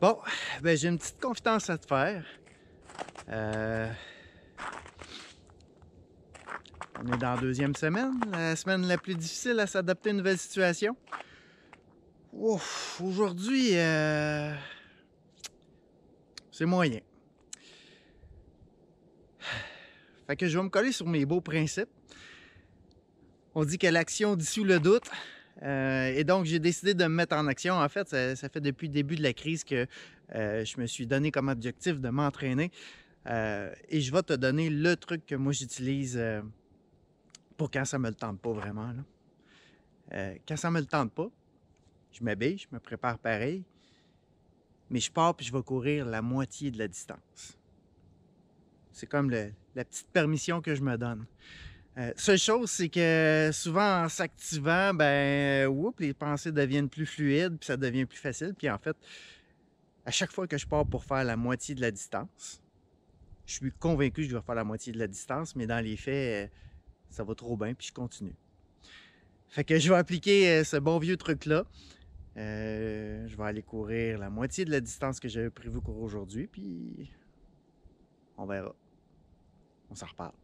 Bon, ben j'ai une petite confidence à te faire. Euh, on est dans la deuxième semaine, la semaine la plus difficile à s'adapter à une nouvelle situation. aujourd'hui, euh, c'est moyen. Fait que je vais me coller sur mes beaux principes. On dit que l'action dissout le doute. Euh, et donc, j'ai décidé de me mettre en action. En fait, ça, fait depuis le début de la crise que euh, je me suis donné comme objectif de m'entraîner. Euh, et je vais te donner le truc que moi j'utilise pour quand ça me le tente pas vraiment. quand ça me le tente pas, je m'habille, je me prépare pareil, mais je pars et je vais courir la moitié de la distance. C'est comme la petite permission que je me donne. Euh, seule chose, c'est que souvent en s'activant, ben, les pensées deviennent plus fluides, puis ça devient plus facile. Puis en fait, à chaque fois que je pars pour faire la moitié de la distance, je suis convaincu que je dois faire la moitié de la distance, mais dans les faits, euh, ça va trop bien, puis je continue. Fait que je vais appliquer euh, ce bon vieux truc-là. je vais aller courir la moitié de la distance que j'avais prévu courir aujourd'hui, puis on verra. On s'en reparle.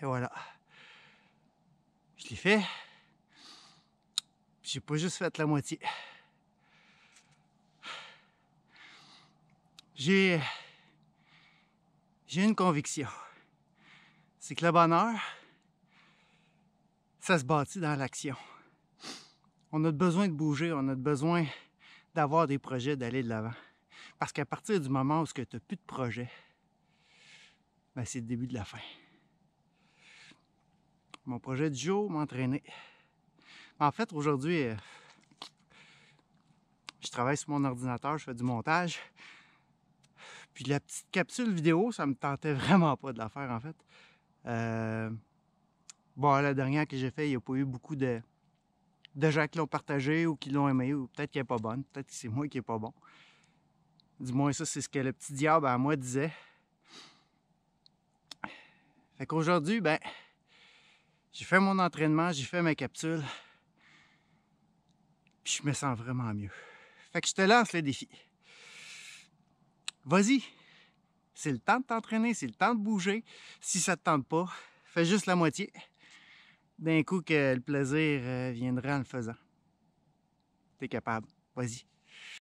Et voilà. Je l'ai fait. J'ai pas juste fait la moitié. J'ai... J'ai une conviction. C'est que le bonheur, ça se bâtit dans l'action. On a besoin de bouger, on a besoin d'avoir des projets, d'aller de l'avant. Parce qu'à partir du moment où tu n'as plus de projet, ben, c'est le début de la fin mon projet du jour, m'entraîner. En fait, aujourd'hui, euh, je travaille sur mon ordinateur, je fais du montage. Puis la petite capsule vidéo, ça me tentait vraiment pas de la faire, en fait. Euh, bon, la dernière que j'ai faite, il n'y a pas eu beaucoup de, de gens qui l'ont partagée ou qui l'ont aimée, ou peut-être qu'elle n'est pas bonne, peut-être que c'est moi qui n'ai pas bon. Du moins, ça, c'est ce que le petit diable à moi disait. Fait qu'aujourd'hui, ben, j'ai fait mon entraînement, j'ai fait ma capsule. Puis je me sens vraiment mieux. Fait que je te lance le défi. Vas-y. C'est le temps de t'entraîner, c'est le temps de bouger. Si ça ne te tente pas, fais juste la moitié. D'un coup que le plaisir euh, viendra en le faisant. T'es capable. Vas-y.